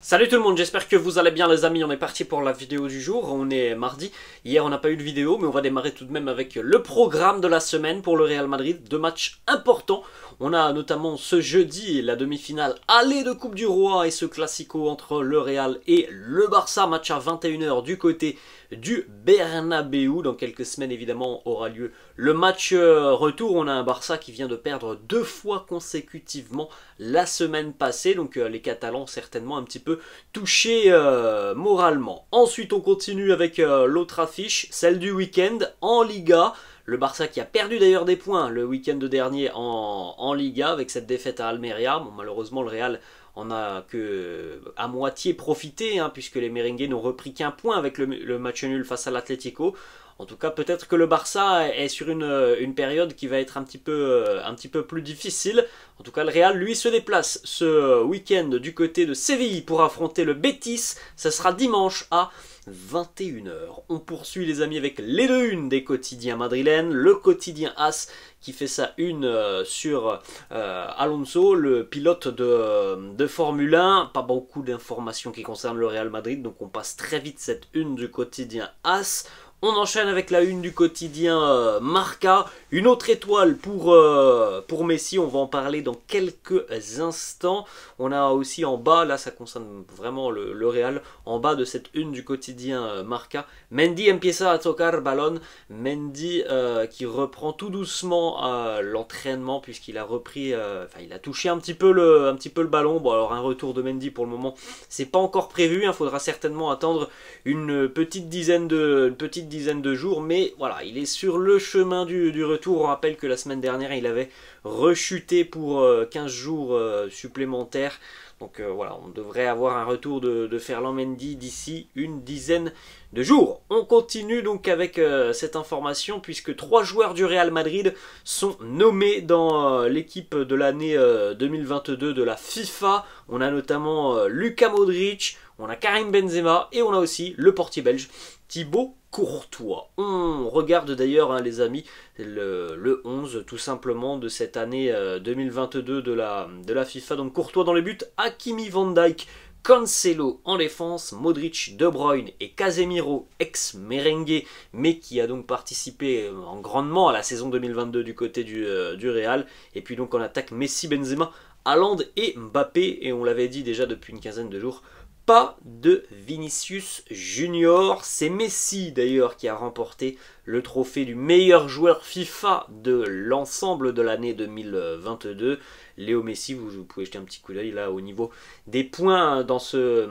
Salut tout le monde, j'espère que vous allez bien les amis, on est parti pour la vidéo du jour, on est mardi, hier on n'a pas eu de vidéo mais on va démarrer tout de même avec le programme de la semaine pour le Real Madrid, deux matchs importants, on a notamment ce jeudi la demi-finale aller de Coupe du Roi et ce classico entre le Real et le Barça, match à 21h du côté du Bernabeu. Dans quelques semaines, évidemment, aura lieu le match euh, retour. On a un Barça qui vient de perdre deux fois consécutivement la semaine passée. Donc euh, les Catalans certainement un petit peu touchés euh, moralement. Ensuite, on continue avec l'autre affiche, celle du week-end en Liga. Le Barça qui a perdu d'ailleurs des points le week-end dernier en, Liga avec cette défaite à Almeria. malheureusement, le Real on a que à moitié profité, hein, puisque les Meringues n'ont repris qu'un point avec le, match nul face à l'Atlético. En tout cas, peut-être que le Barça est sur une, période qui va être un petit, peu, un petit peu plus difficile. En tout cas, le Real, lui, se déplace ce week-end du côté de Séville pour affronter le Betis. Ce sera dimanche à 21h. On poursuit les amis avec les deux unes des quotidiens madrilènes. Le quotidien As qui fait sa une euh, sur euh, Alonso, le pilote de, euh, de, Formule 1. Pas beaucoup d'informations qui concernent le Real Madrid, donc on passe très vite cette une du quotidien As. On enchaîne avec la une du quotidien euh, Marca. Une autre étoile pour, euh, pour Messi, on va en parler dans quelques instants. On a aussi en bas, là ça concerne vraiment le, Real, en bas de cette une du quotidien euh, Marca, Mendy empieza a tocar ballon. Mendy qui reprend tout doucement l'entraînement puisqu'il a repris, enfin il a touché un petit, peu le, un petit peu le ballon. Bon alors un retour de Mendy pour le moment, c'est pas encore prévu. Il hein. faudra certainement attendre une petite dizaine de dizaine de jours, mais voilà, il est sur le chemin du, retour. On rappelle que la semaine dernière, il avait rechuté pour 15 euh, jours euh, supplémentaires. Donc euh, voilà, on devrait avoir un retour de, de Ferland Mendy d'ici une dizaine de jours. On continue donc avec cette information puisque trois joueurs du Real Madrid sont nommés dans l'équipe de l'année 2022 de la FIFA. On a notamment Luca Modric, on a Karim Benzema et on a aussi le portier belge Thibaut courtois. On regarde d'ailleurs, hein, les amis, le, 11 tout simplement de cette année 2022 euh, de la, de la FIFA. Donc courtois dans les buts, Hakimi Van Dyke, Cancelo en défense, Modric, De Bruyne et Casemiro, ex-merengue, mais qui a donc participé euh, en grandement à la saison 2022 du côté du, euh, du Real. Et puis donc en attaque Messi, Benzema, Haaland et Mbappé. Et on l'avait dit déjà depuis une quinzaine de jours, pas de Vinicius Junior. C'est Messi d'ailleurs qui a remporté le trophée du meilleur joueur FIFA de l'ensemble de l'année 2022. Léo Messi, vous, pouvez jeter un petit coup d'œil là au niveau des points dans ce,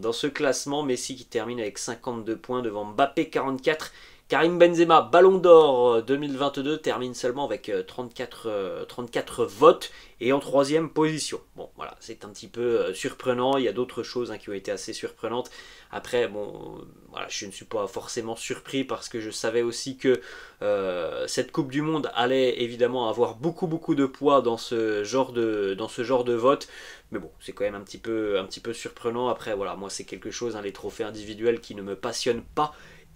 dans ce classement. Messi qui termine avec 52 points devant Mbappé 44 Karim Benzema, Ballon d'Or 2022, euh, termine seulement avec 34, euh, 34 euh, votes et en troisième position. Bon, voilà, c'est un petit peu surprenant. Il y a d'autres choses hein, qui ont été assez surprenantes. Après, bon, voilà, je ne suis pas forcément surpris parce que je savais aussi que cette Coupe du Monde allait évidemment avoir beaucoup, beaucoup de poids dans ce genre de, dans ce genre de vote. Mais bon, c'est quand même un petit peu, un petit peu surprenant. Après, voilà, moi, c'est quelque chose, hein, les trophées individuels qui ne me passionnent pas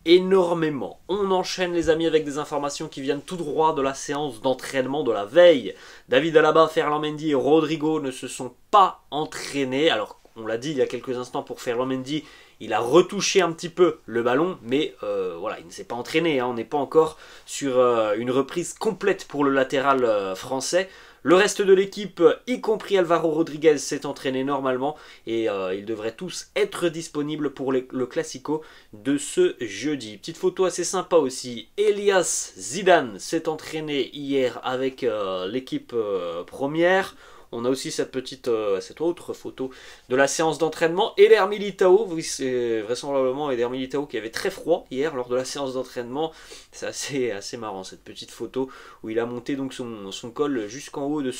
énormément. On enchaîne les amis avec des informations qui viennent tout droit de la séance d'entraînement de la veille. David Alaba, Ferland Mendy et Rodrigo ne se sont pas entraînés. Alors on l'a dit il y a quelques instants pour Ferland Mendy, il a retouché un petit peu le ballon, mais euh, voilà, il ne s'est pas entraîné. Hein. On n'est pas encore sur euh, une reprise complète pour le latéral euh, français. Le reste de l'équipe, y compris Alvaro Rodriguez, s'est entraîné normalement et euh, ils devraient tous être disponibles pour le Classico de ce jeudi. Petite photo assez sympa aussi. Elias Zidane s'est entraîné hier avec euh, l'équipe euh, première. On a aussi cette petite, euh, cette autre photo de la séance d'entraînement. et Militao, vraisemblablement qui avait très froid hier lors de la séance d'entraînement. C'est assez, marrant cette petite photo où il a monté donc son, col jusqu'en haut de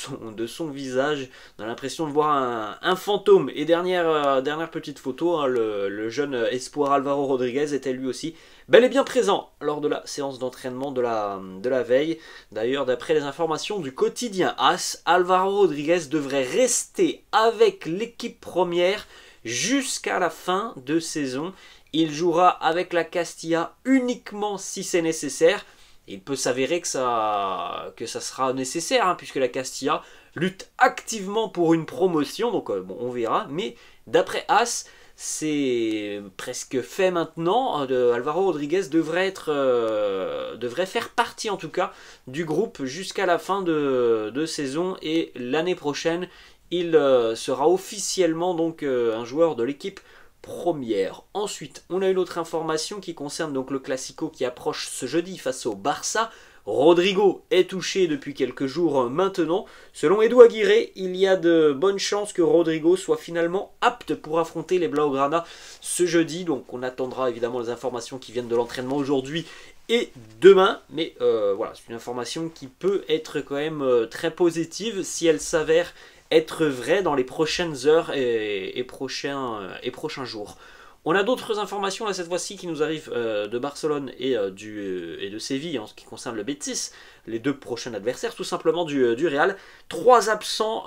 son, visage. On a l'impression de voir un, fantôme. Et dernière, euh, petite photo, hein, le, jeune espoir Alvaro Rodriguez était lui aussi bel et bien présent lors de la séance d'entraînement de la, de la veille. D'ailleurs, d'après les informations du quotidien As, Alvaro Rodriguez devrait rester avec l'équipe première jusqu'à la fin de saison. Il jouera avec la Castilla uniquement si c'est nécessaire. Il peut s'avérer que ça, que ça sera nécessaire, hein, puisque la Castilla lutte activement pour une promotion, donc euh, on verra. Mais d'après As, c'est presque fait maintenant. Euh, Alvaro Rodriguez devrait être, euh, devrait faire partie en tout cas du groupe jusqu'à la fin de, saison et l'année prochaine, il euh, sera officiellement donc un joueur de l'équipe première. Ensuite, on a une autre information qui concerne donc le Classico qui approche ce jeudi face au Barça. Rodrigo est touché depuis quelques jours euh, maintenant. Selon Edouard Aguirre, il y a de bonnes chances que Rodrigo soit finalement apte pour affronter les Blaugrana ce jeudi. Donc on attendra évidemment les informations qui viennent de l'entraînement aujourd'hui et demain. Mais euh, voilà, c'est une information qui peut être quand même euh, très positive si elle s'avère être vraie dans les prochaines heures et, prochains, et prochains jours. On a d'autres informations là cette fois-ci qui nous arrivent euh, de Barcelone et, euh, du, euh, et de Séville en ce qui concerne le Betis, les deux prochains adversaires tout simplement du, du Real. Trois absents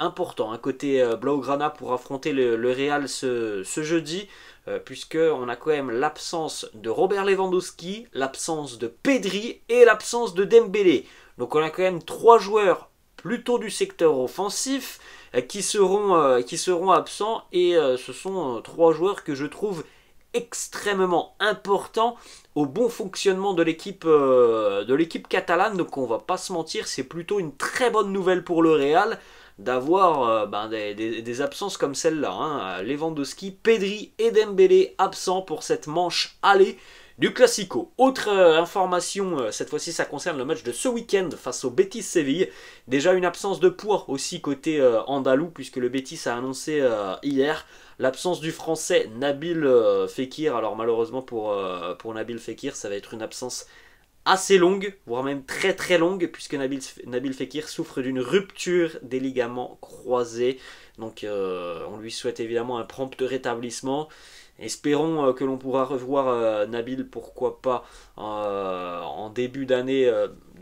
importants. Un hein, côté Blaugrana pour affronter le, Real ce, jeudi, puisque on a quand même l'absence de Robert Lewandowski, l'absence de Pedri et l'absence de Dembélé. Donc on a quand même trois joueurs plutôt du secteur offensif euh, qui seront, euh, qui seront absents et euh, ce sont trois joueurs que je trouve extrêmement importants au bon fonctionnement de l'équipe de l'équipe catalane donc on va pas se mentir c'est plutôt une très bonne nouvelle pour le Real d'avoir ben, des, absences comme celle-là hein. Lewandowski, Pedri et Dembélé absents pour cette manche allée du Classico. Autre euh, information, euh, cette fois-ci ça concerne le match de ce week-end face au Betis Séville. Déjà une absence de poids aussi côté euh, andalou puisque le Betis a annoncé hier l'absence du français Nabil Fekir. Alors malheureusement pour, pour Nabil Fekir ça va être une absence assez longue, voire même très très longue, puisque Nabil, Nabil Fekir souffre d'une rupture des ligaments croisés. Donc on lui souhaite évidemment un prompt rétablissement. Espérons euh, que l'on pourra revoir euh, Nabil, pourquoi pas, euh, en début d'année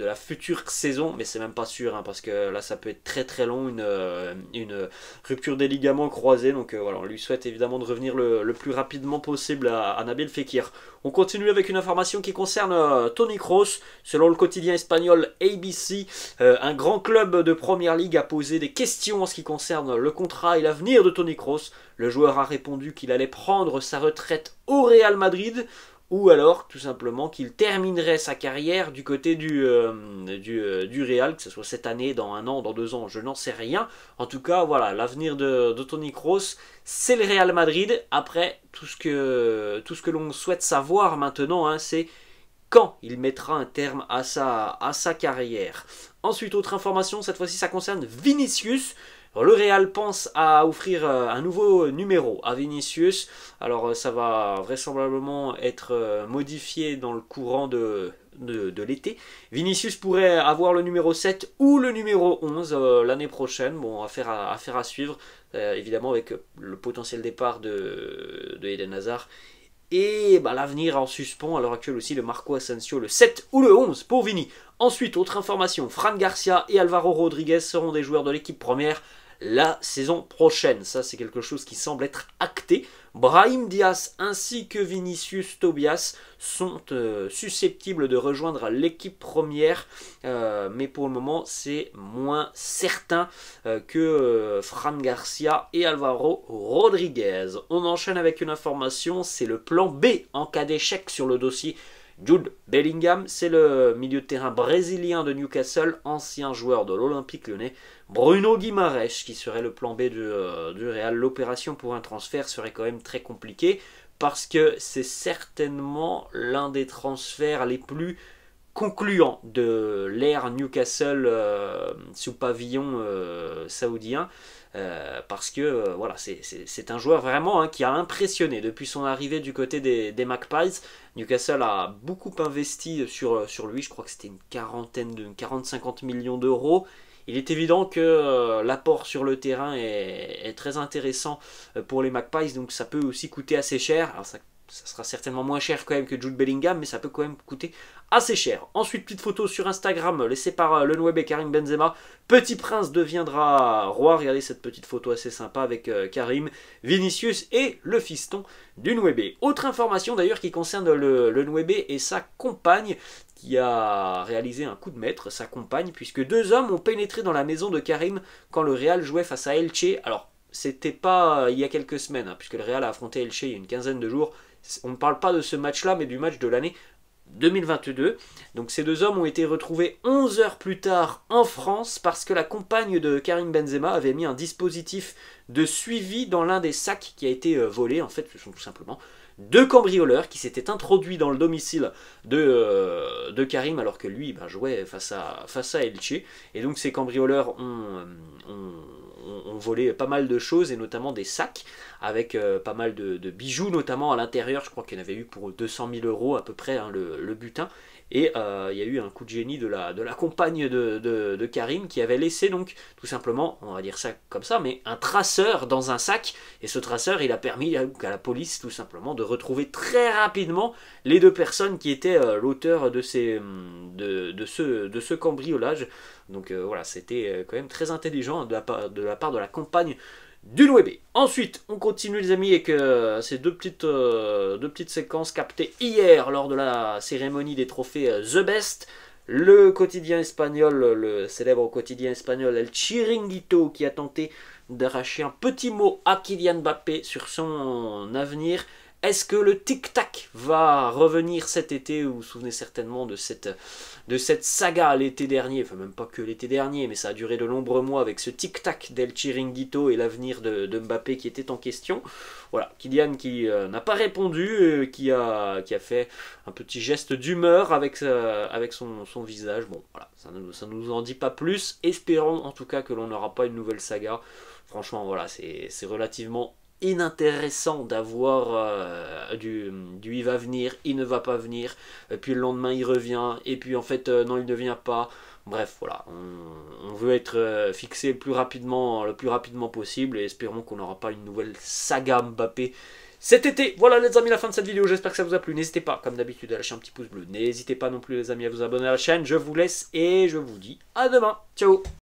de la future saison, mais c'est même pas sûr, hein, parce que là ça peut être très très long, une, euh, une rupture des ligaments croisés. Donc euh, voilà, on lui souhaite évidemment de revenir le, plus rapidement possible à, Nabil Fekir. On continue avec une information qui concerne euh, Tony Kroos. Selon le quotidien espagnol ABC, un grand club de Première Ligue a posé des questions en ce qui concerne le contrat et l'avenir de Tony Kroos. Le joueur a répondu qu'il allait prendre sa retraite au Real Madrid ou alors tout simplement qu'il terminerait sa carrière du côté du, euh, euh, du, Real, que ce soit cette année, dans un an, dans deux ans, je n'en sais rien. En tout cas, voilà, l'avenir de, Tony Kroos, c'est le Real Madrid. Après, tout ce que, que l'on souhaite savoir maintenant, hein, c'est quand il mettra un terme à sa, à sa carrière. Ensuite, autre information, cette fois-ci ça concerne Vinicius le Real pense à offrir euh, un nouveau numéro à Vinicius. Alors euh, ça va vraisemblablement être euh, modifié dans le courant de, de, l'été. Vinicius pourrait avoir le numéro 7 ou le numéro 11 l'année prochaine. Bon, affaire à, faire à suivre, évidemment, avec le potentiel départ de, de Eden Hazard et bah, l'avenir en suspens à l'heure actuelle aussi le Marco Asensio le 7 ou le 11 pour Vini. Ensuite, autre information, Fran Garcia et Alvaro Rodriguez seront des joueurs de l'équipe première la saison prochaine. Ça, c'est quelque chose qui semble être acté. Brahim Diaz ainsi que Vinicius Tobias sont euh, susceptibles de rejoindre l'équipe première, euh, mais pour le moment c'est moins certain euh, que Fran Garcia et Alvaro Rodriguez. On enchaîne avec une information, c'est le plan B en cas d'échec sur le dossier Jude Bellingham, c'est le milieu de terrain brésilien de Newcastle, ancien joueur de l'Olympique lyonnais. Bruno Guimarães, qui serait le plan B du, euh, du Real. L'opération pour un transfert serait quand même très compliquée, parce que c'est certainement l'un des transferts les plus concluant de l'ère Newcastle euh, sous pavillon euh, saoudien. Euh, parce que voilà, c'est un joueur vraiment hein, qui a impressionné depuis son arrivée du côté des, des Magpies. Newcastle a beaucoup investi sur, sur lui, je crois que c'était une quarantaine de 40-50 millions d'euros. Il est évident que l'apport sur le terrain est, très intéressant pour les Magpies, donc ça peut aussi coûter assez cher. Alors ça ça sera certainement moins cher quand même que Jude Bellingham, mais ça peut quand même coûter assez cher. Ensuite, petite photo sur Instagram laissée par euh, le et Karim Benzema. Petit Prince deviendra roi. Regardez cette petite photo assez sympa avec euh, Karim, Vinicius et le fiston du Nwebe. Autre information d'ailleurs qui concerne le, le et sa compagne qui a réalisé un coup de maître, sa compagne, puisque deux hommes ont pénétré dans la maison de Karim quand le Real jouait face à Elche. Alors, c'était pas euh, il y a quelques semaines, hein, puisque le Real a affronté Elche il y a une quinzaine de jours. On ne parle pas de ce match-là, mais du match de l'année 2022. Donc ces deux hommes ont été retrouvés 11 heures plus tard en France parce que la compagne de Karim Benzema avait mis un dispositif de suivi dans l'un des sacs qui a été euh, volé. En fait, ce sont tout simplement deux cambrioleurs qui s'étaient introduits dans le domicile de, euh, de Karim alors que lui ben, jouait face à, face à Elche. Et donc ces cambrioleurs ont euh, on, volait pas mal de choses et notamment des sacs avec euh, pas mal de, bijoux, notamment à l'intérieur. Je crois qu'il en avait eu pour 200 000 euros à peu près hein, le, butin. Et euh, il y a eu un coup de génie de la, de la compagne de, Karim qui avait laissé donc tout simplement, on va dire ça comme ça, mais un traceur dans un sac. Et ce traceur, il a permis à, la police tout simplement de retrouver très rapidement les deux personnes qui étaient euh, l'auteur de, ces, hum, de, ce, de ce cambriolage. Donc euh, voilà, c'était quand même très intelligent de la, de la part de la compagne du Ensuite, on continue les amis avec euh, ces euh, deux petites, séquences captées hier lors de la cérémonie des trophées euh, The Best. Le quotidien espagnol, le célèbre quotidien espagnol El Chiringuito qui a tenté d'arracher un petit mot à Kylian Mbappé sur son avenir. Est-ce que le tic-tac va revenir cet été Vous vous souvenez certainement de cette, de cette saga l'été dernier, enfin même pas que l'été dernier, mais ça a duré de nombreux mois avec ce tic-tac d'El Chiringuito et l'avenir de, Mbappé qui était en question. Voilà, Kylian qui euh, n'a pas répondu, qui, a, qui a fait un petit geste d'humeur avec, euh, avec son, visage. Bon, voilà, ça ne nous en dit pas plus. Espérons en tout cas que l'on n'aura pas une nouvelle saga. Franchement, voilà, c'est relativement inintéressant d'avoir euh, du, du, il va venir, il ne va pas venir, puis le lendemain il revient, et puis en fait euh, non il ne vient pas. Bref, voilà, on, veut être euh, fixé plus rapidement, le plus rapidement possible et espérons qu'on n'aura pas une nouvelle saga Mbappé cet été. Voilà les amis, la fin de cette vidéo, j'espère que ça vous a plu. N'hésitez pas, comme d'habitude, à lâcher un petit pouce bleu. N'hésitez pas non plus les amis à vous abonner à la chaîne. Je vous laisse et je vous dis à demain. Ciao